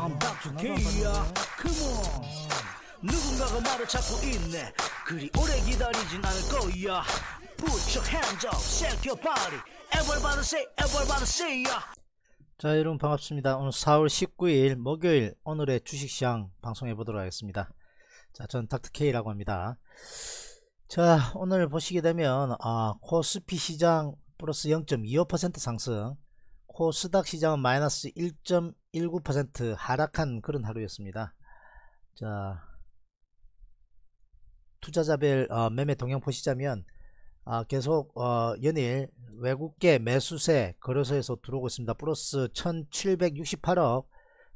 I'm back to K야 Come on 누군가가 말을 찾고 있네 그리 오래 기다리진 않을 거야 Put your hands up, shake your body Everybody say, everybody say ya 자 여러분 반갑습니다. 오늘 4월 19일 목요일 오늘의 주식시장 방송해 보도록 하겠습니다. 자, 전 닥터K라고 합니다. 자, 오늘 보시게 되면 아, 코스피 시장 플러스 0.25% 상승, 코스닥 시장은 마이너스 1 1 9 하락한 그런 하루였습니다. 자, 투자자별 어, 매매 동향 보시자면 아, 계속 어, 연일 외국계 매수세 거래소에서 들어오고 있습니다. 플러스 1768억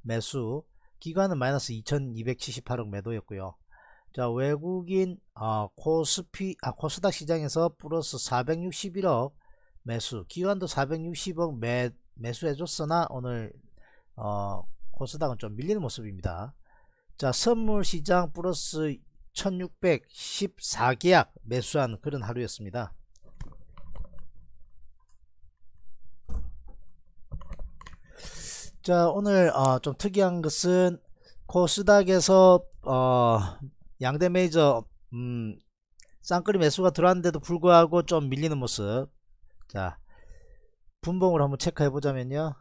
매수 기간은 마이너스 2278억 매도였고요. 자 외국인 어, 코스피 아 코스닥 시장에서 플러스 461억 매수 기간도 460억 매, 매수해줬으나 오늘 어, 코스닥은 좀 밀리는 모습입니다. 자 선물시장 플러스 1614계약 매수한 그런 하루였습니다. 자 오늘 어, 좀 특이한 것은 코스닥에서 어, 양대 메이저 음, 쌍끌이 매수가 들어왔는데도 불구하고 좀 밀리는 모습 자 분봉을 한번 체크해 보자면요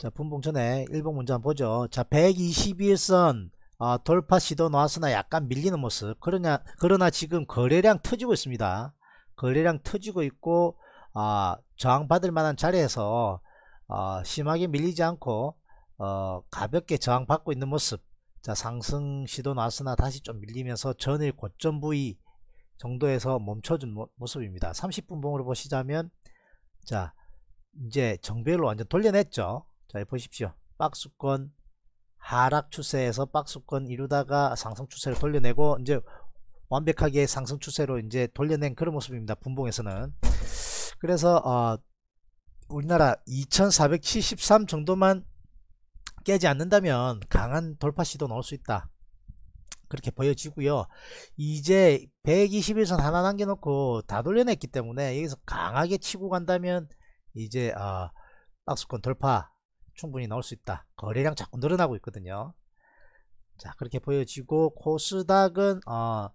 자 분봉 전에 1번 문제 한번 보죠 자 121선 아, 돌파 시도 나왔으나 약간 밀리는 모습 그러냐 그러나 지금 거래량 터지고 있습니다 거래량 터지고 있고 아, 저항받을 만한 자리에서 아, 심하게 밀리지 않고 어, 가볍게 저항받고 있는 모습 자 상승 시도 나왔으나 다시 좀 밀리면서 전일 고점 부위 정도에서 멈춰준 모, 습입니다 30분 봉으로 보시자면 자 이제 정배율로 완전 돌려냈죠 자, 보십시오. 박수권 하락 추세에서 박수권 이루다가 상승 추세를 돌려내고 이제 완벽하게 상승 추세로 이제 돌려낸 그런 모습입니다. 분봉에서는. 그래서 어, 우리나라 2473 정도만 깨지 않는다면 강한 돌파 시도 나올 수 있다. 그렇게 보여지고요. 이제 121선 하나 남겨놓고 다 돌려냈기 때문에 여기서 강하게 치고 간다면 이제 어, 박수권 돌파 충분히 나올 수 있다. 거래량 자꾸 늘어나고 있거든요. 자 그렇게 보여지고 코스닥은 어,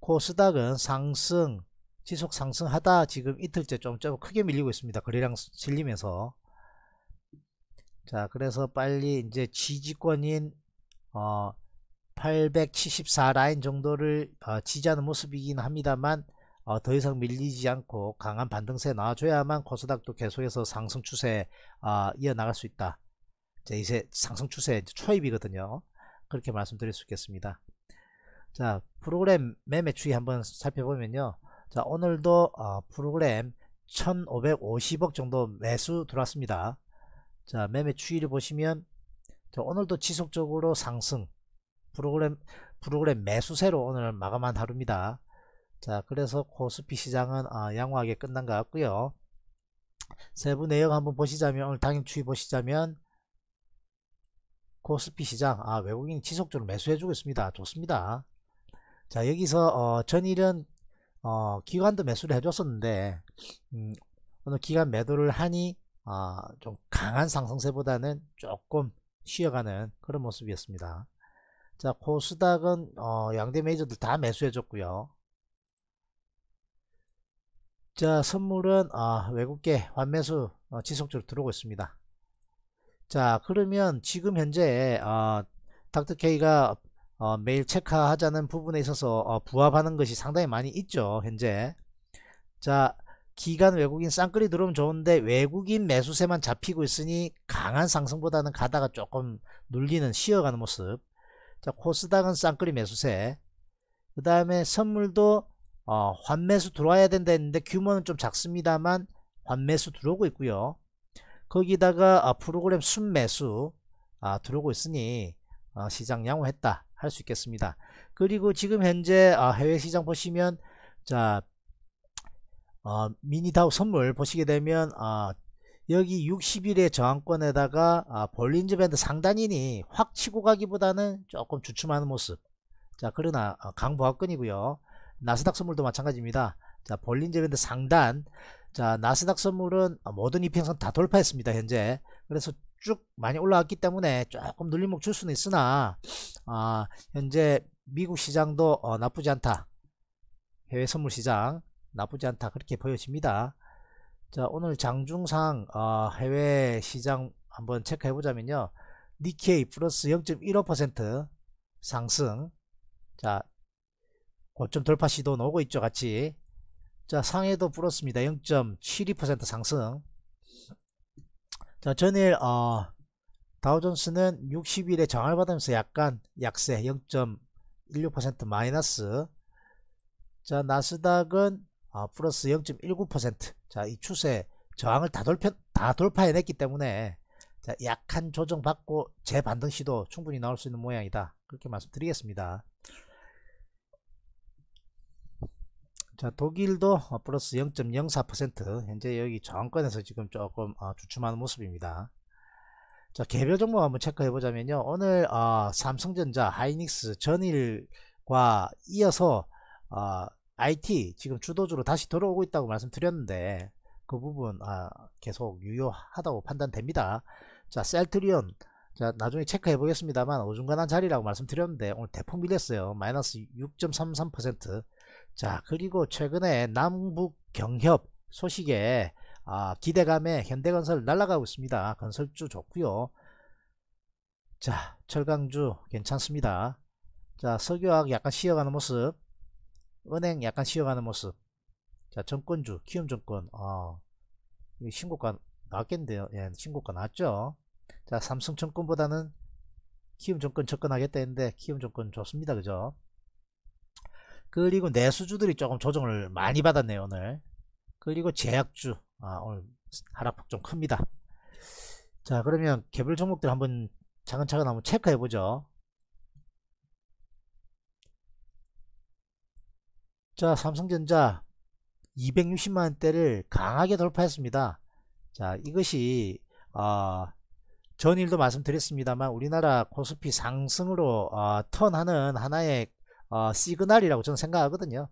코스닥은 상승 지속 상승하다 지금 이틀째 좀, 좀 크게 밀리고 있습니다. 거래량 실리면서 자 그래서 빨리 이제 지지권인 어, 874 라인 정도를 어, 지지하는 모습이긴 합니다만 어, 더 이상 밀리지 않고 강한 반등세 나와줘야만 코스닥도 계속해서 상승 추세에 어, 아, 이어나갈 수 있다. 이제, 이제 상승 추세 초입이거든요. 그렇게 말씀드릴 수 있겠습니다. 자 프로그램 매매 추이 한번 살펴보면요. 자 오늘도 어, 프로그램 1550억 정도 매수 들어왔습니다. 자 매매 추이를 보시면 자, 오늘도 지속적으로 상승 프로그램 프로그램 매수세로 오늘 마감한 하루입니다. 자 그래서 코스피 시장은 아, 양호하게 끝난 것 같고요 세부 내역 한번 보시자면 오늘 당일 추이 보시자면 코스피 시장 아 외국인이 지속적으로 매수해주고 있습니다 좋습니다 자 여기서 어, 전일은 어, 기관도 매수를 해줬었는데 음, 오늘 기관 매도를 하니 아, 좀 강한 상승세보다는 조금 쉬어가는 그런 모습이었습니다 자 코스닥은 어, 양대 메이저들 다 매수해줬고요 자 선물은 아, 외국계 환매수 어, 지속적으로 들어오고 있습니다. 자 그러면 지금 현재 어, 아, 닥터케이가 어, 매일 체크하자는 부분에 있어서 어, 부합하는 것이 상당히 많이 있죠 현재 자 기간 외국인 쌍끌이 들어오면 좋은데 외국인 매수세만 잡히고 있으니 강한 상승보다는 가다가 조금 눌리는 쉬어가는 모습 자 코스닥은 쌍끌이 매수세 그 다음에 선물도 어, 환매수 들어와야 된다 했는데 규모는 좀 작습니다만 환매수 들어오고 있고요. 거기다가 어, 프로그램 순매수 아, 들어오고 있으니 어, 시장 양호했다 할 수 있겠습니다. 그리고 지금 현재 어, 해외 시장 보시면 자 어, 미니다우 선물 보시게 되면 어, 여기 60일의 저항권에다가 아, 볼린저 밴드 상단이니 확 치고 가기보다는 조금 주춤하는 모습 자 그러나 어, 강보합권이고요 나스닥 선물도 마찬가지입니다. 자, 볼린저밴데 상단. 자, 나스닥 선물은 모든 이평선 다 돌파했습니다. 현재. 그래서 쭉 많이 올라왔기 때문에 조금 눌림목 줄 수는 있으나 아, 현재 미국 시장도 어, 나쁘지 않다. 해외 선물 시장 나쁘지 않다. 그렇게 보여집니다. 자, 오늘 장중상 어, 해외 시장 한번 체크해 보자면요. 니케이 플러스 0.15% 상승. 자, 고점 돌파 시도 나오고 있죠 같이 자 상해도 불었습니다 0.72% 상승 자 전일 어, 다우존스는 60일에 장을 받으면서 약간 약세 0.16% 마이너스 자 나스닥은 어, 플러스 0.19%자 이 추세 저항을 다, 돌파, 다 돌파해냈기 때문에 자, 약한 조정 받고 재반등 시도 충분히 나올 수 있는 모양이다 그렇게 말씀드리겠습니다 자 독일도 어, 플러스 0.04% 현재 여기 정권에서 지금 조금 어, 주춤하는 모습입니다. 자 개별 정보 한번 체크해 보자면요 오늘 어, 삼성전자 하이닉스 전일과 이어서 어, IT 지금 주도주로 다시 돌아오고 있다고 말씀드렸는데 그 부분 아, 계속 유효하다고 판단됩니다 자 셀트리온 자 나중에 체크해 보겠습니다만 오중간한 자리라고 말씀드렸는데 오늘 대폭 밀렸어요 마이너스 6.33%자 그리고 최근에 남북 경협 소식에 아, 기대감에 현대건설 날아가고 있습니다. 건설주 좋고요. 자 철강주 괜찮습니다. 자 석유학 약간 쉬어가는 모습 은행 약간 쉬어가는 모습 자 정권주 키움증권 어, 신고가 나왔겠는데요. 예, 신고가 나왔죠. 자 삼성증권보다는 키움증권 접근하겠다 했는데 키움증권 좋습니다. 그죠? 그리고 내수주들이 조금 조정을 많이 받았네요 오늘 그리고 제약주 아, 오늘 하락폭 좀 큽니다 자 그러면 개별 종목들 한번 차근차근 한번 체크해 보죠 자 삼성전자 260만원대를 강하게 돌파했습니다 자 이것이 어, 전일도 말씀드렸습니다만 우리나라 코스피 상승으로 어, 턴하는 하나의 어, 시그널이라고 저는 생각하거든요.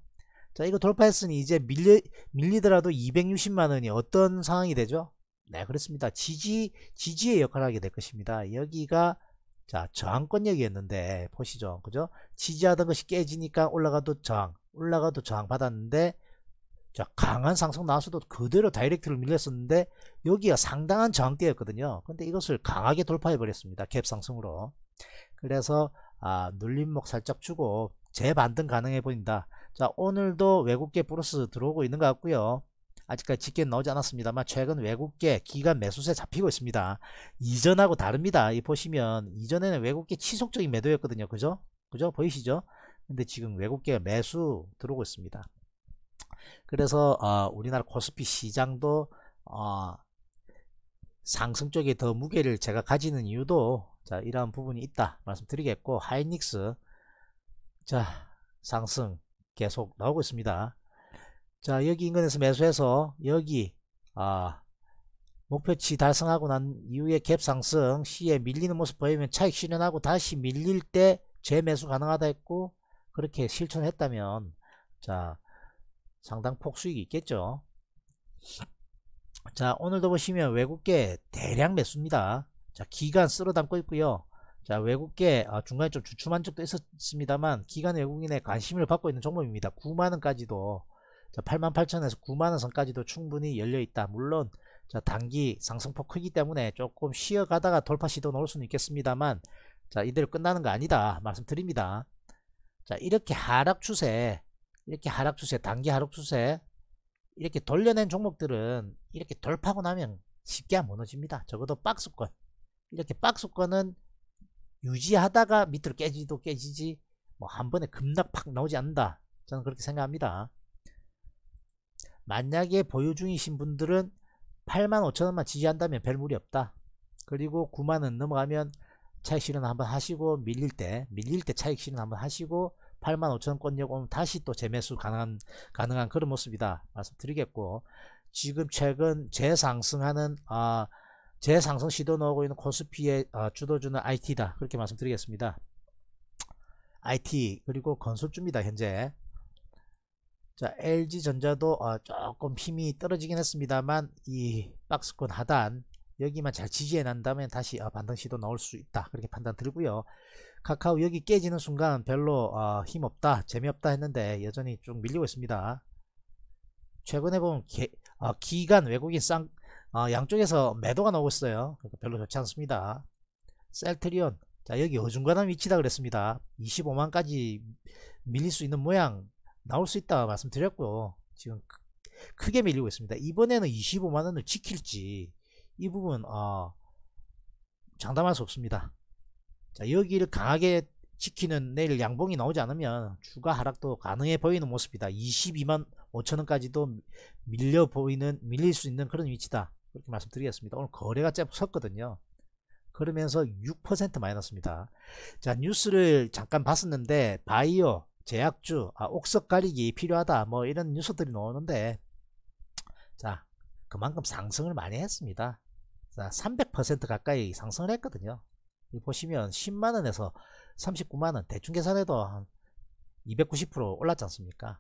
자 이거 돌파했으니 이제 밀리, 밀리더라도 260만원이 어떤 상황이 되죠? 네 그렇습니다. 지지, 지지의 역할을 하게 될 것입니다. 여기가 자 저항권역이었는데 보시죠. 그죠? 지지하던 것이 깨지니까 올라가도 저항, 올라가도 저항 받았는데 자 강한 상승 나왔어도 그대로 다이렉트를 밀렸었는데 여기가 상당한 저항대였거든요. 근데 이것을 강하게 돌파해버렸습니다. 갭 상승으로. 그래서 아, 눌림목 살짝 주고 재반등 가능해 보인다. 자 오늘도 외국계 플러스 들어오고 있는 것 같고요. 아직까지 직계는 나오지 않았습니다만 최근 외국계 기간 매수세 잡히고 있습니다. 이전하고 다릅니다. 이 보시면 이전에는 외국계 지속적인 매도였거든요. 그죠? 그죠? 보이시죠? 근데 지금 외국계가 매수 들어오고 있습니다. 그래서 어, 우리나라 코스피 시장도 어, 상승 쪽에 더 무게를 제가 가지는 이유도 자 이러한 부분이 있다 말씀드리겠고 하이닉스 자 상승 계속 나오고 있습니다 자 여기 인근에서 매수해서 여기 아 목표치 달성하고 난 이후에 갭 상승 시에 밀리는 모습 보이면 차익 실현하고 다시 밀릴 때 재매수 가능하다 했고 그렇게 실천했다면 자 상당폭 수익이 있겠죠 자 오늘도 보시면 외국계 대량 매수입니다 자 기간 쓸어 담고 있고요 자 외국계 아, 중간에 좀 주춤한 적도 있었습니다만 기간 외국인의 관심을 받고 있는 종목입니다 9만원까지도 88,000에서 9만원 선까지도 충분히 열려있다 물론 자 단기 상승폭 크기 때문에 조금 쉬어가다가 돌파 시도 넣을 수는 있겠습니다만 자 이대로 끝나는 거 아니다 말씀드립니다 자 이렇게 하락 추세 이렇게 하락 추세 단기 하락 추세 이렇게 돌려낸 종목들은 이렇게 돌파하고 나면 쉽게 안 무너집니다 적어도 박스권 이렇게 박스권은 유지하다가 밑으로 깨지도 깨지지 뭐 한 번에 급락 팍 나오지 않는다 저는 그렇게 생각합니다 만약에 보유 중이신 분들은 85,000원만 지지한다면 별 무리 없다 그리고 9만원 넘어가면 차익 실현 한번 하시고 밀릴 때 밀릴 때 차익 실현 한번 하시고 85,000원권역 오면 다시 또 재매수 가능한 가능한 그런 모습이다 말씀드리겠고 지금 최근 재상승하는 아 어, 재상승 시도 나오고 있는 코스피에 아, 주도주는 IT다. 그렇게 말씀드리겠습니다. IT 그리고 건설주입니다. 현재 자 LG전자도 아, 조금 힘이 떨어지긴 했습니다만 이 박스권 하단 여기만 잘 지지해 난다면 다시 아, 반등 시도 나올 수 있다 그렇게 판단 들고요 카카오 여기 깨지는 순간 별로 힘없다 재미없다 했는데 여전히 쭉 밀리고 있습니다 최근에 보면 개, 기간 외국인 쌍, 어, 양쪽에서 매도가 나오고 있어요. 그러니까 별로 좋지 않습니다. 셀트리온 자 여기 어중간한 위치다 그랬습니다. 25만까지 밀릴 수 있는 모양 나올 수 있다 말씀드렸고 요 지금 크게 밀리고 있습니다. 이번에는 25만원을 지킬지 이 부분 어, 장담할 수 없습니다. 자 여기를 강하게 지키는 내일 양봉이 나오지 않으면 추가 하락도 가능해 보이는 모습이다. 22만 5천원까지도 밀려 보이는 밀릴 수 있는 그런 위치다. 그렇게 말씀드리겠습니다. 오늘 거래가 쭉 섰거든요. 그러면서 6% 마이너스입니다. 자 뉴스를 잠깐 봤었는데 바이오, 제약주, 아, 옥석 가리기 필요하다 뭐 이런 뉴스들이 나오는데 자 그만큼 상승을 많이 했습니다. 자300% 가까이 상승을 했거든요. 보시면 10만원에서 39만원 대충 계산해도 한290% 올랐지 않습니까?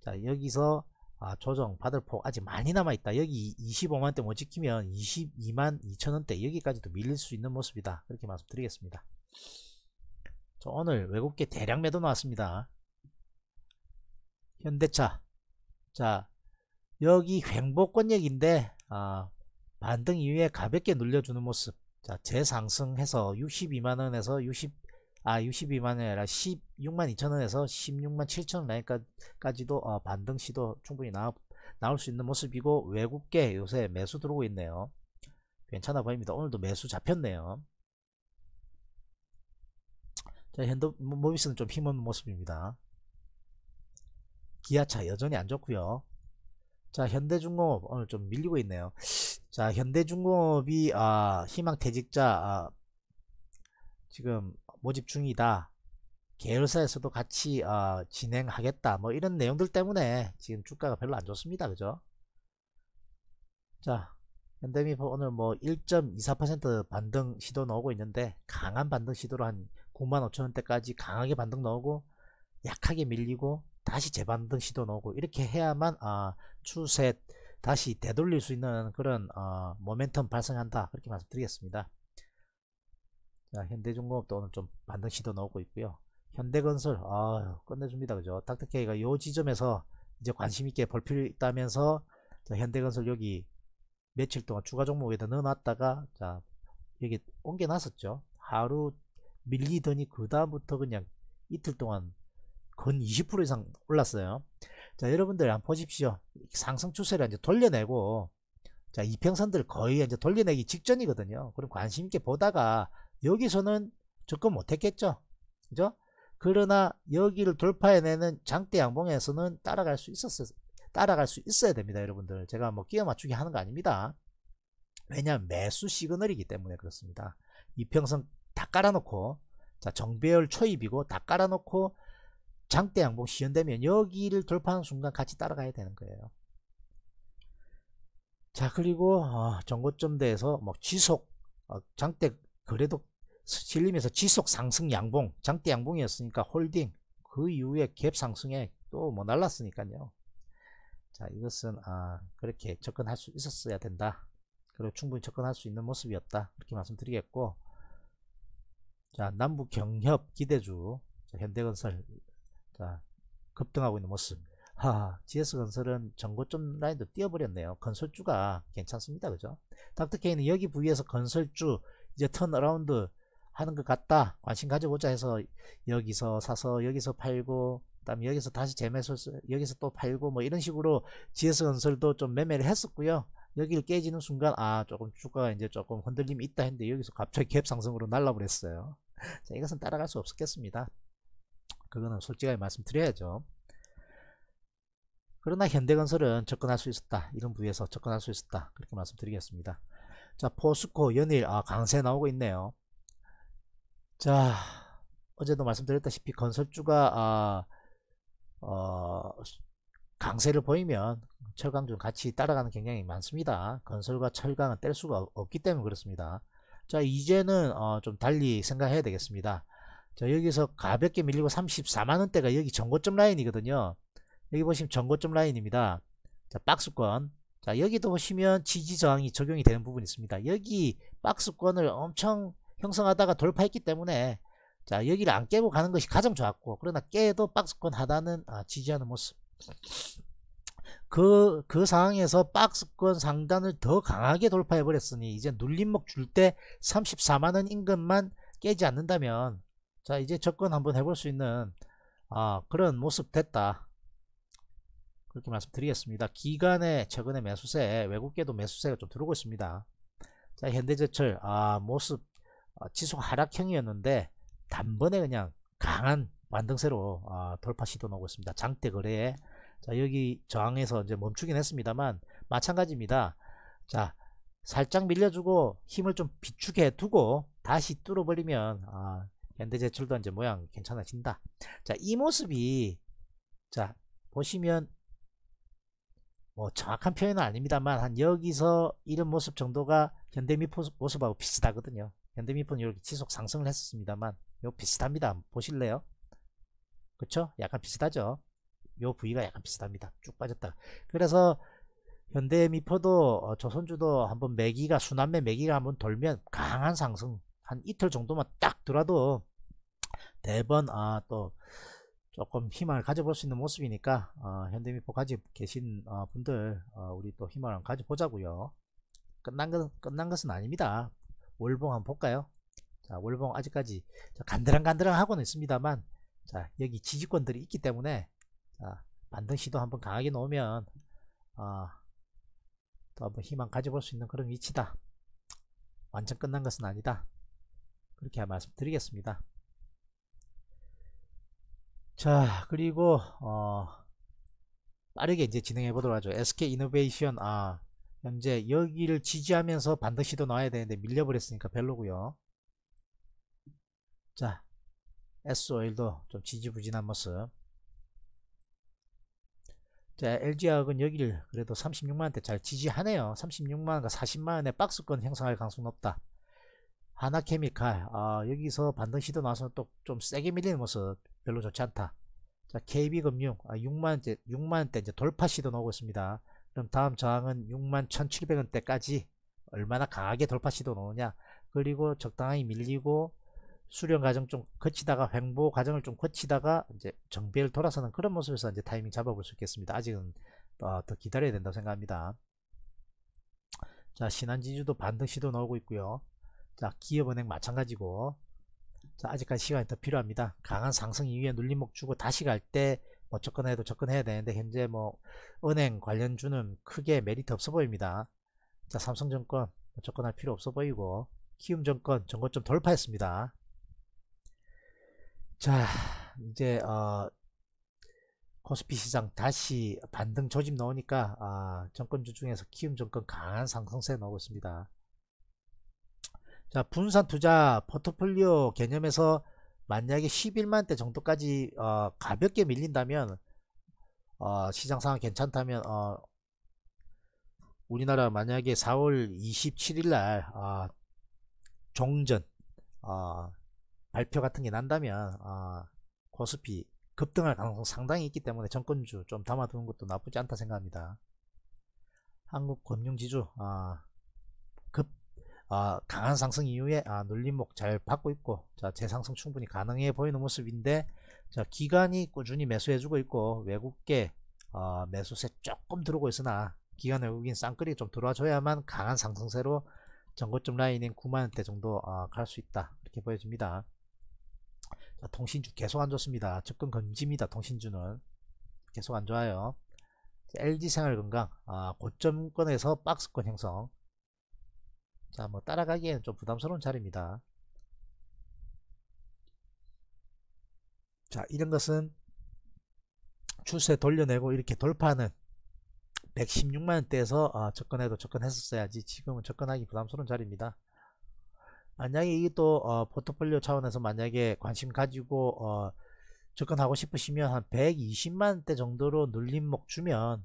자 여기서 아, 조정 받을 폭 아직 많이 남아있다. 여기 2 5만대 못 지키면 22만 2천원대 여기까지도 밀릴 수 있는 모습이다. 그렇게 말씀드리겠습니다. 오늘 외국계 대량 매도 나왔습니다. 현대차 자 여기 횡보권역인데 아, 반등 이후에 가볍게 눌려주는 모습 자 재상승해서 62만원에서 아 62만원이 아니라 16만 2천원에서 16만 7천원 라인까지도 어, 반등 시도 충분히 나, 나올 수 있는 모습이고 외국계 요새 매수 들어오고 있네요 괜찮아 보입니다 오늘도 매수 잡혔네요 자 현대 모비스는 좀 힘없는 모습입니다 기아차 여전히 안 좋고요 자 현대중공업 오늘 좀 밀리고 있네요 자 현대중공업이 아, 희망퇴직자 아, 지금 모집 중이다. 계열사에서도 같이 어, 진행하겠다. 뭐 이런 내용들 때문에 지금 주가가 별로 안 좋습니다. 그죠? 자, 현대미포 뭐 오늘 뭐 1.24% 반등 시도 나오고 있는데 강한 반등 시도로 한 95,000원대까지 강하게 반등 나오고 약하게 밀리고 다시 재반등 시도 나오고 이렇게 해야만 어, 추세 다시 되돌릴 수 있는 그런 어, 모멘텀 발생한다. 그렇게 말씀드리겠습니다. 아, 현대중공업도 오늘 좀 반등 시도 나오고 있고요. 현대건설 아 끝내줍니다 그죠 닥터케이가 요 지점에서 이제 관심있게 볼필요 있다면서 자, 현대건설 여기 며칠 동안 추가 종목에다 넣어놨다가 자 여기 옮겨놨었죠 하루 밀리더니 그 다음부터 그냥 이틀 동안 건20% 이상 올랐어요 자 여러분들 안 보십시오 상승 추세를 이제 돌려내고 자 이평선들 거의 이제 돌려내기 직전이거든요 그럼 관심있게 보다가 여기서는 접근 못했겠죠. 그죠? 그러나 여기를 돌파해내는 장대 양봉에서는 따라갈 수있었어 따라갈 수 있어야 됩니다. 여러분들. 제가 뭐 끼어 맞추기 하는 거 아닙니다. 왜냐하면 매수 시그널이기 때문에 그렇습니다. 이평선 다 깔아놓고 자 정배열 초입이고 다 깔아놓고 장대 양봉 시연되면 여기를 돌파하는 순간 같이 따라가야 되는 거예요. 자 그리고 어, 전고점대에서 뭐 지속 어, 장대 그래도 실림에서 지속 상승 양봉, 장대 양봉이었으니까 홀딩, 그 이후에 갭 상승에 또 뭐 날랐으니까요. 자, 이것은, 아, 그렇게 접근할 수 있었어야 된다. 그리고 충분히 접근할 수 있는 모습이었다. 이렇게 말씀드리겠고, 자, 남북 경협 기대주, 자, 현대건설, 자, 급등하고 있는 모습. 하, GS건설은 전고점 라인도 뛰어버렸네요. 건설주가 괜찮습니다. 그죠? 닥터케이는 여기 부위에서 건설주, 이제 턴어라운드 하는 것 같다 관심 가져보자 해서 여기서 사서 여기서 팔고 그다음에 여기서 다시 재매수 여기서 또 팔고 뭐 이런 식으로 GS건설도 좀 매매를 했었고요 여기를 깨지는 순간 아 조금 주가가 이제 조금 흔들림이 있다 했는데 여기서 갑자기 갭 상승으로 날라버렸어요 자 이것은 따라갈 수 없었겠습니다 그거는 솔직하게 말씀드려야죠 그러나 현대건설은 접근할 수 있었다 이런 부위에서 접근할 수 있었다 그렇게 말씀드리겠습니다 자 포스코 연일 아 강세 나오고 있네요 자 어제도 말씀드렸다시피 건설주가 아, 어, 강세를 보이면 철강주 같이 따라가는 경향이 많습니다. 건설과 철강은 뗄 수가 없기 때문에 그렇습니다. 자 이제는 어, 좀 달리 생각해야 되겠습니다. 자 여기서 가볍게 밀리고 34만원대가 여기 전고점 라인이거든요. 여기 보시면 전고점 라인입니다. 자 박스권 자 여기도 보시면 지지 저항이 적용이 되는 부분이 있습니다. 여기 박스권을 엄청 형성하다가 돌파했기 때문에 자 여기를 안 깨고 가는 것이 가장 좋았고 그러나 깨도 박스권 하단은 아, 지지하는 모습 그, 그 상황에서 박스권 상단을 더 강하게 돌파해 버렸으니 이제 눌림목 줄 때 34만원 임금만 깨지 않는다면 자 이제 접근 한번 해볼 수 있는 아, 그런 모습 됐다 그렇게 말씀드리겠습니다 기간에 최근에 매수세 외국계도 매수세가 좀 들어오고 있습니다 자 현대제철 아 모습 어, 지속 하락형이었는데 단번에 그냥 강한 완등세로 아, 돌파 시도 나오고 있습니다. 장대 거래에 자 여기 저항에서 이제 멈추긴 했습니다만 마찬가지입니다. 자 살짝 밀려주고 힘을 좀 비축해 두고 다시 뚫어버리면 아, 현대제철도 이제 모양 괜찮아진다. 자 이 모습이 자 보시면 뭐 정확한 표현은 아닙니다만 한 여기서 이런 모습 정도가 현대미 모습하고 비슷하거든요. 현대미폰 이렇게 지속 상승을 했었습니다만 요 비슷합니다 보실래요 그쵸 약간 비슷하죠 요 부위가 약간 비슷합니다 쭉 빠졌다 그래서 현대미포도 어, 조선주도 한번 매기가 순환매 매기가 한번 돌면 강한 상승 한 이틀 정도만 딱 들어도 대번 아 또 조금 희망을 가져볼 수 있는 모습이니까 어, 현대미포 가지고 계신 어, 분들 어, 우리 또 희망을 가져보자고요 끝난 건 끝난 것은 아닙니다 월봉 한번 볼까요? 자, 월봉 아직까지 간드랑간드랑 하고는 있습니다만 자, 여기 지지권들이 있기 때문에 자, 반등 시도 한번 강하게 놓으면 아, 또 한번 희망 가져볼 수 있는 그런 위치다. 완전 끝난 것은 아니다. 그렇게 말씀드리겠습니다. 자, 그리고 어, 빠르게 이제 진행해 보도록 하죠. SK 이노베이션 아 현재 여기를 지지하면서 반드시도 나와야 되는데 밀려버렸으니까 별로고요 자 s 오 l 도좀 지지부진한 모습 자 LG화학은 여기를 그래도 36만원대 잘 지지하네요 36만원과 40만원에 박스권 형성할 가능성이 높다 하나케미칼 아, 여기서 반등시도 나서 와또좀 세게 밀리는 모습 별로 좋지 않다 자 KB금융 아, 6만원대 6만원대 이제 돌파 시도 나오고 있습니다 그럼 다음 저항은 61,700원대까지 얼마나 강하게 돌파 시도 넣느냐 그리고 적당히 밀리고 수령 과정 좀 거치다가 횡보 과정을 좀 거치다가 이제 정비를 돌아서는 그런 모습에서 이제 타이밍 잡아볼 수 있겠습니다. 아직은 더, 어, 더 기다려야 된다고 생각합니다. 자, 신한지주도 반등 시도 나오고 있고요. 자, 기업은행 마찬가지고 자, 아직까지 시간이 더 필요합니다. 강한 상승 이후에 눌림목 주고 다시 갈때 뭐 접근해도 접근해야 되는데 현재 뭐 은행 관련주는 크게 메리트 없어 보입니다. 자 삼성증권 뭐 접근할 필요 없어 보이고 키움증권 전고점 돌파했습니다. 자 이제 어 코스피 시장 다시 반등 조짐 나오니까 아, 정권주 중에서 키움 증권 강한 상승세 나오고 있습니다. 자 분산 투자 포트폴리오 개념에서 만약에 11만 대 정도까지 어, 가볍게 밀린다면 어, 시장 상황 괜찮다면 어, 우리나라 만약에 4월 27일 날 어, 종전 어, 발표 같은 게 난다면 어, 코스피 급등할 가능성 상당히 있기 때문에 정권주 좀 담아두는 것도 나쁘지 않다 생각합니다. 한국금융지주 어, 아, 강한 상승 이후에 아, 눌림목 잘 받고 있고 자 재상승 충분히 가능해 보이는 모습인데 자 기간이 꾸준히 매수해주고 있고 외국계 어, 매수세 조금 들어오고 있으나 기간 외국인 쌍끌이 좀 들어와줘야만 강한 상승세로 전고점 라인인 9만원대 정도 어, 갈수 있다 이렇게 보여집니다 자, 통신주 계속 안 좋습니다 접근 금지입니다 통신주는 계속 안 좋아요 LG생활건강 아, 고점권에서 박스권 형성 자, 뭐 따라가기에는 좀 부담스러운 자리입니다. 자, 이런 것은 추세 돌려내고 이렇게 돌파는 하 116만원대에서 아, 접근해도 접근했었어야지 지금은 접근하기 부담스러운 자리입니다. 만약에 이또 어, 포트폴리오 차원에서 만약에 관심 가지고 어, 접근하고 싶으시면 한 120만원대 정도로 눌림목 주면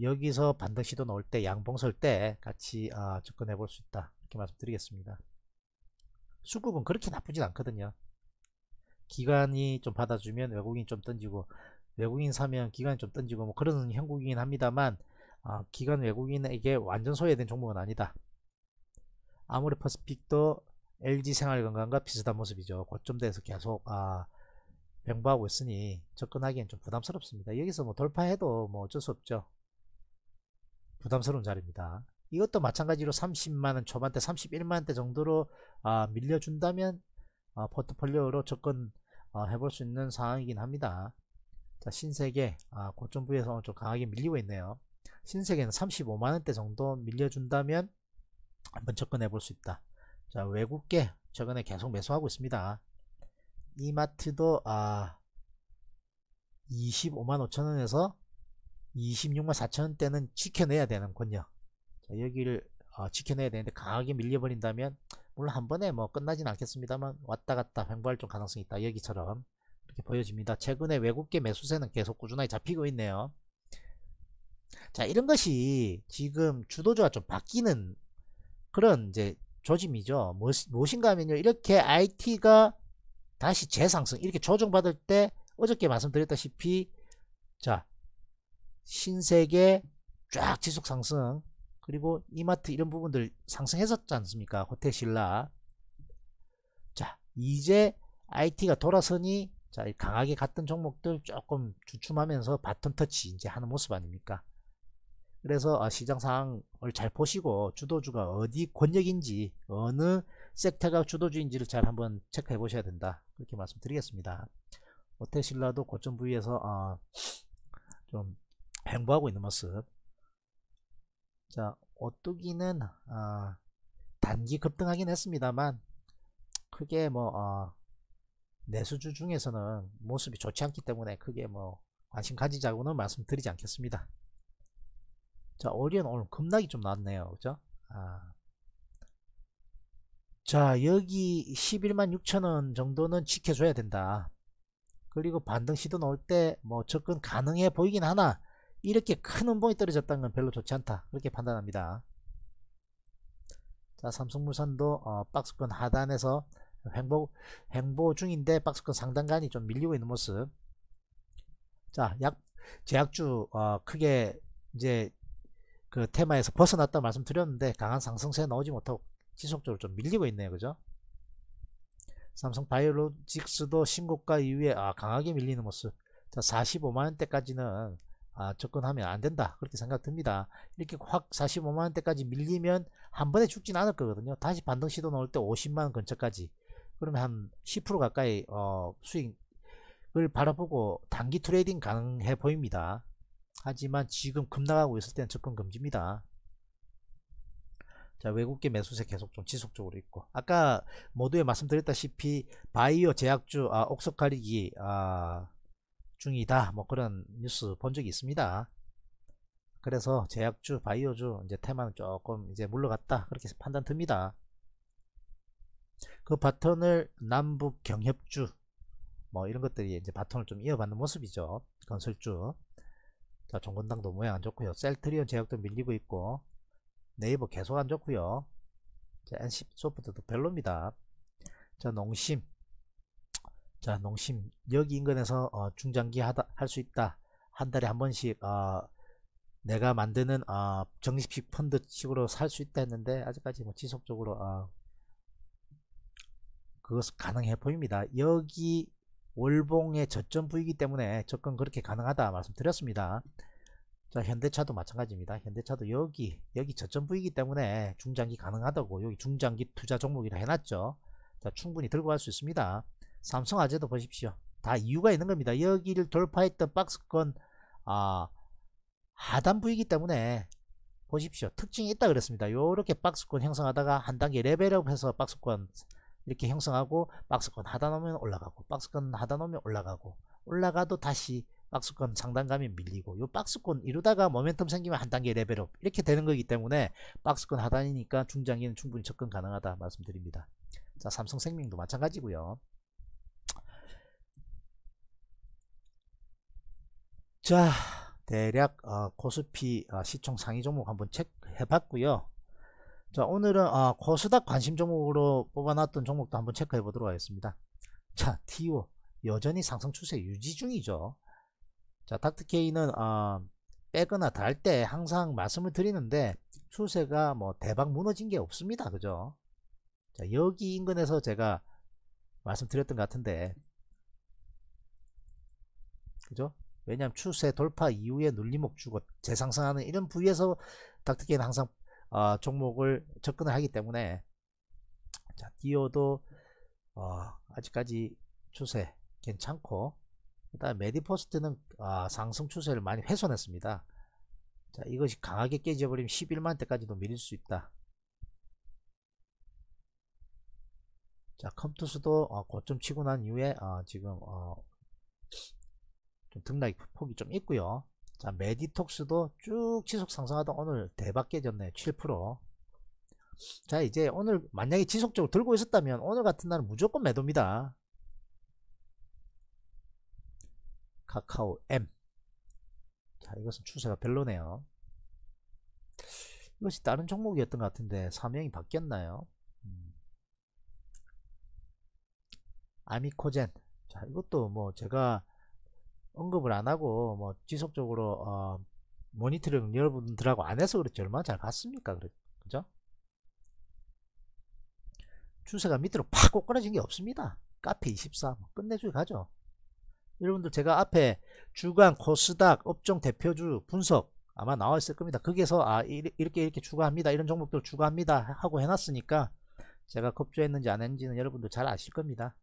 여기서 반등시도 넣을 때 양봉설 때 같이 아, 접근해 볼 수 있다 이렇게 말씀드리겠습니다 수급은 그렇게 나쁘진 않거든요 기관이 좀 받아주면 외국인 이좀 던지고 외국인 사면 기관이 좀 던지고 뭐 그런 형국이긴 합니다만 아, 기관 외국인에게 완전 소외된 종목은 아니다 아무리 퍼스픽도 LG생활건강과 비슷한 모습이죠 고점대에서 계속 아, 뱅부하고 있으니 접근하기엔 좀 부담스럽습니다 여기서 뭐 돌파해도 뭐 어쩔 수 없죠 부담스러운 자리입니다. 이것도 마찬가지로 30만원 초반대 31만원대 정도로 아, 밀려준다면 아, 포트폴리오로 접근 아, 해볼 수 있는 상황이긴 합니다. 자, 신세계 아, 고점 부에서 좀 강하게 밀리고 있네요. 신세계는 35만원대 정도 밀려준다면 한번 접근해 볼 수 있다. 자 외국계 최근에 계속 매수하고 있습니다. 이마트도 아 25만 5천원에서 26만 4천원대는 지켜내야 되는군요 자, 여기를 어, 지켜내야 되는데 강하게 밀려버린다면 물론 한 번에 뭐 끝나진 않겠습니다만 왔다갔다 횡보할 좀 가능성이 있다 여기처럼 이렇게 보여집니다 최근에 외국계 매수세는 계속 꾸준하게 잡히고 있네요 자 이런 것이 지금 주도주가 좀 바뀌는 그런 이제 조짐이죠 무엇인가 하면요 이렇게 IT가 다시 재상승 이렇게 조정받을 때 어저께 말씀드렸다시피 자 신세계 쫙 지속 상승 그리고 이마트 이런 부분들 상승했었지 않습니까 호텔신라 자 이제 IT가 돌아서니 자 강하게 갔던 종목들 조금 주춤하면서 바톤 터치 이제 하는 모습 아닙니까 그래서 아, 시장 상황을 잘 보시고 주도주가 어디 권력인지 어느 섹터가 주도주인지를 잘 한번 체크해 보셔야 된다 그렇게 말씀드리겠습니다 호텔신라도 고점 부위에서 어, 좀 횡보하고 있는 모습 자 오뚜기는 어, 단기 급등하긴 했습니다만 크게 뭐 어, 내수주 중에서는 모습이 좋지 않기 때문에 크게 뭐 관심 가지자고는 말씀드리지 않겠습니다 자올리온 오늘 급락이 좀 났네요 그죠 아. 자 여기 11만 6천원 정도는 지켜줘야 된다 그리고 반등 시도 나올 때뭐 접근 가능해 보이긴 하나 이렇게 큰 음봉이 떨어졌다는 건 별로 좋지 않다 그렇게 판단합니다 자 삼성물산도 어, 박스권 하단에서 횡보, 횡보 중인데 박스권 상단간이 좀 밀리고 있는 모습 자 약, 제약주 어, 크게 이제 그 테마에서 벗어났다 말씀드렸는데 강한 상승세 나오지 못하고 지속적으로 좀 밀리고 있네요 그죠 삼성 바이오로직스도 신고가 이후에 아, 강하게 밀리는 모습 자 45만원대까지는 아, 접근하면 안 된다 그렇게 생각듭니다 이렇게 확 45만원대까지 밀리면 한 번에 죽진 않을 거거든요 다시 반등 시도 넣을 때 50만원 근처까지 그러면 한 10% 가까이 어, 수익을 바라보고 단기 트레이딩 가능해 보입니다 하지만 지금 급락하고 있을 때는 접근 금지입니다 자 외국계 매수세 계속 좀 지속적으로 있고 아까 모두에 말씀드렸다시피 바이오 제약주 아, 옥석가리기 아, 중이다. 뭐 그런 뉴스 본 적이 있습니다. 그래서 제약주, 바이오주 이제 테마는 조금 이제 물러갔다. 그렇게 판단 듭니다. 그 바톤을 남북 경협주 뭐 이런 것들이 이제 바톤을 좀 이어받는 모습이죠. 건설주. 자, 정건당도 모양 안 좋고요. 셀트리온 제약도 밀리고 있고 네이버 계속 안 좋고요. 자, NC 소프트도 별로입니다. 자, 농심 자 농심 여기 인근에서 어, 중장기 할 수 있다 한 달에 한 번씩 어, 내가 만드는 어, 정립식 펀드식으로 살 수 있다 했는데 아직까지 뭐 지속적으로 어, 그것은 가능해 보입니다 여기 월봉의 저점 부위이기 때문에 접근 그렇게 가능하다 말씀드렸습니다 자 현대차도 마찬가지입니다 현대차도 여기 여기 저점 부위이기 때문에 중장기 가능하다고 여기 중장기 투자 종목이라 해놨죠 자 충분히 들고 갈 수 있습니다 삼성 아재도 보십시오. 다 이유가 있는 겁니다. 여기를 돌파했던 박스권 아, 하단부이기 때문에 보십시오. 특징이 있다 그랬습니다. 이렇게 박스권 형성하다가 한 단계 레벨업해서 박스권 이렇게 형성하고 박스권 하단 오면 올라가고 박스권 하단 오면 올라가고 올라가도 다시 박스권 상단감이 밀리고 요 박스권 이러다가 모멘텀 생기면 한 단계 레벨업 이렇게 되는 거기 때문에 박스권 하단이니까 중장기는 충분히 접근 가능하다 말씀드립니다. 자 삼성생명도 마찬가지고요. 자 대략 어, 코스피 어, 시총 상위 종목 한번 체크해 봤고요 자 오늘은 어, 코스닥 관심 종목으로 뽑아놨던 종목도 한번 체크해 보도록 하겠습니다 자 TO 여전히 상승 추세 유지 중이죠 자닥트케이는 어, 빼거나 달 때 항상 말씀을 드리는데 추세가 뭐 대박 무너진 게 없습니다 그죠 자 여기 인근에서 제가 말씀드렸던 것 같은데 그죠 왜냐하면 추세 돌파 이후에 눌림목주고 재상승하는 이런 부위에서 닥터게는 항상 어, 종목을 접근을 하기 때문에 자 디오도 어, 아직까지 추세 괜찮고 그 일단 메디포스트는 어, 상승 추세를 많이 훼손했습니다. 자 이것이 강하게 깨져버리면 11만 대까지도 밀릴 수 있다. 자 컴투스도 어, 고점 치고 난 이후에 어, 지금 어, 좀 등락이 폭이 좀 있고요 자 메디톡스도 쭉 지속 상승하다 오늘 대박 깨졌네요 7%자 이제 오늘 만약에 지속적으로 들고 있었다면 오늘 같은 날은 무조건 매도입니다 카카오 M 자 이것은 추세가 별로네요 이것이 다른 종목이었던 것 같은데 사명이 바뀌었나요 음. 아미코젠 자 이것도 뭐 제가 언급을 안 하고 뭐 지속적으로 어, 모니터링 여러분들하고 안 해서 그렇지 얼마나 잘갔습니까 그죠 추세가 밑으로 팍 꼬꾸라진 게 없습니다 카페 24뭐 끝내주기 가죠 여러분들 제가 앞에 주간 코스닥 업종 대표주 분석 아마 나와 있을 겁니다 거기에서 아 이렇게 이렇게 추가합니다 이런 종목들 추가합니다 하고 해놨으니까 제가 급조했는지 안 했는지는 여러분들잘 아실 겁니다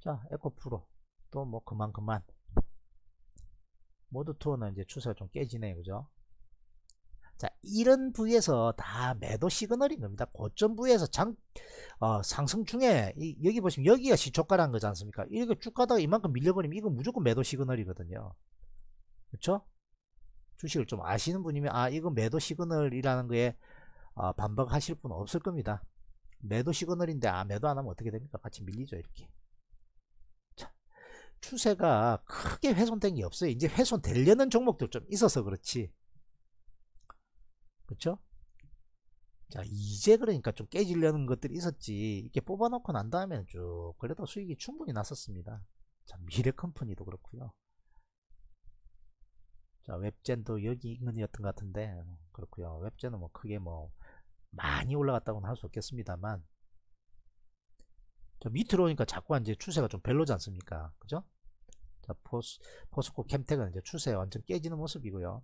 자 에코프로 또뭐 그만 그만 모드 투어는 이제 추세가 좀 깨지네요 그죠 자 이런 부위에서 다 매도 시그널인 겁니다 고점 부위에서 장 어, 상승 중에 이, 여기 보시면 여기가 시초가라는 거지 않습니까 이렇게 쭉 가다가 이만큼 밀려버리면 이건 무조건 매도 시그널이거든요 그쵸 주식을 좀 아시는 분이면 아 이거 매도 시그널이라는 거에 어, 반박하실 분 없을 겁니다 매도 시그널인데 아 매도 안 하면 어떻게 됩니까 같이 밀리죠 이렇게 추세가 크게 훼손된 게 없어요. 이제 훼손되려는 종목들좀 있어서 그렇지. 그렇죠? 자 이제 그러니까 좀 깨지려는 것들이 있었지 이렇게 뽑아놓고 난 다음에는 쭉 그래도 수익이 충분히 났었습니다 자 미래 컴퍼니도 그렇고요 자 웹젠도 여기 인근이었던 것 같은데 그렇고요 웹젠은 뭐 크게 뭐 많이 올라갔다고는 할 수 없겠습니다만 밑으로 오니까 자꾸 이제 추세가 좀 별로지 않습니까 그죠 자, 포스, 포스코 캠텍은 이제 추세 완전 깨지는 모습이고요.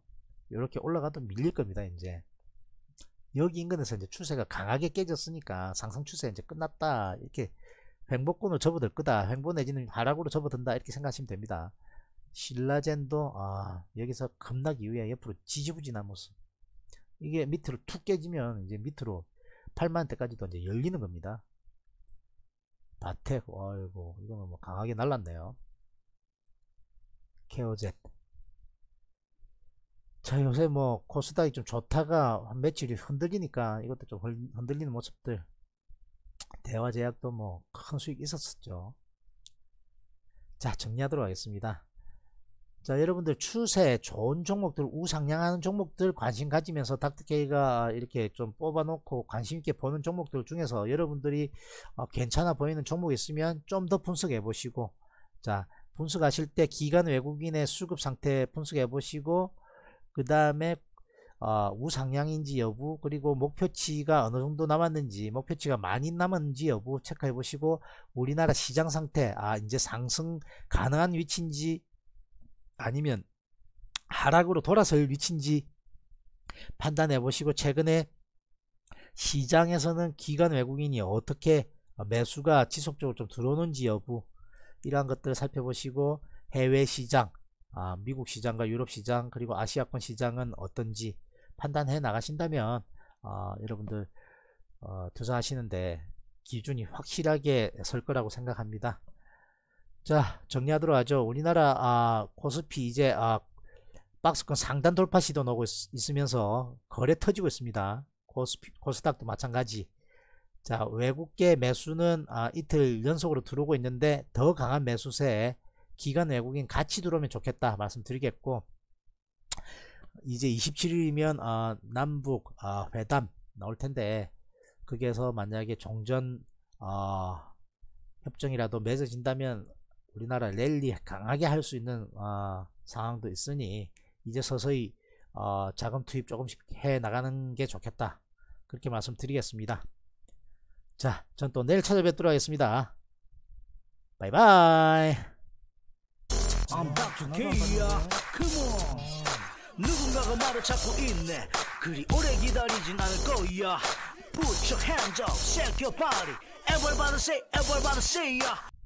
이렇게 올라가도 밀릴 겁니다, 이제. 여기 인근에서 이제 추세가 강하게 깨졌으니까 상승 추세 이제 끝났다. 이렇게 횡보권으로 접어들 거다. 횡보 내지는 하락으로 접어든다. 이렇게 생각하시면 됩니다. 신라젠도 아, 여기서 급락 이후에 옆으로 지지부진한 모습. 이게 밑으로 툭 깨지면 이제 밑으로 8만대까지도 이제 열리는 겁니다. 바텍, 아이고, 이거는 뭐 강하게 날랐네요. 케어젯 자 요새 뭐 코스닥이 좀 좋다가 며칠이 흔들리니까 이것도 좀 흔들리는 모습들 대화제약도 뭐 큰 수익 있었었죠 자 정리하도록 하겠습니다 자 여러분들 추세 좋은 종목들 우상향하는 종목들 관심 가지면서 닥터케이가 이렇게 좀 뽑아놓고 관심있게 보는 종목들 중에서 여러분들이 어, 괜찮아 보이는 종목이 있으면 좀 더 분석해 보시고 자 분석하실 때 기간 외국인의 수급 상태 분석해 보시고 그 다음에 어, 우상향인지 여부 그리고 목표치가 어느 정도 남았는지 목표치가 많이 남았는지 여부 체크해 보시고 우리나라 시장 상태 아 이제 상승 가능한 위치인지 아니면 하락으로 돌아설 위치인지 판단해 보시고 최근에 시장에서는 기간 외국인이 어떻게 매수가 지속적으로 좀 들어오는지 여부 이러한 것들을 살펴보시고 해외 시장, 아, 미국 시장과 유럽 시장 그리고 아시아권 시장은 어떤지 판단해 나가신다면 어, 여러분들 어, 투자하시는데 기준이 확실하게 설 거라고 생각합니다. 자 정리하도록 하죠. 우리나라 아, 코스피 이제 아, 박스권 상단 돌파 시도 나오고 있, 으면서 거래 터지고 있습니다. 코스피, 코스닥도 마찬가지. 자 외국계 매수는 아, 이틀 연속으로 들어오고 있는데 더 강한 매수세에 기간 외국인 같이 들어오면 좋겠다 말씀드리겠고 이제 27일이면 아, 남북 아, 회담 나올 텐데 거기에서 만약에 종전 아, 협정이라도 맺어진다면 우리나라 랠리 강하게 할 수 있는 아, 상황도 있으니 이제 서서히 어, 자금 투입 조금씩 해 나가는 게 좋겠다 그렇게 말씀드리겠습니다. 자, 전 또 내일 찾아뵙도록 하겠습니다. 바이바이. 누군가가 말을 찾고 있네 그리 오래 기다리진 않을 거야 Put your hands up, shake your body Everybody say, everybody say yeah.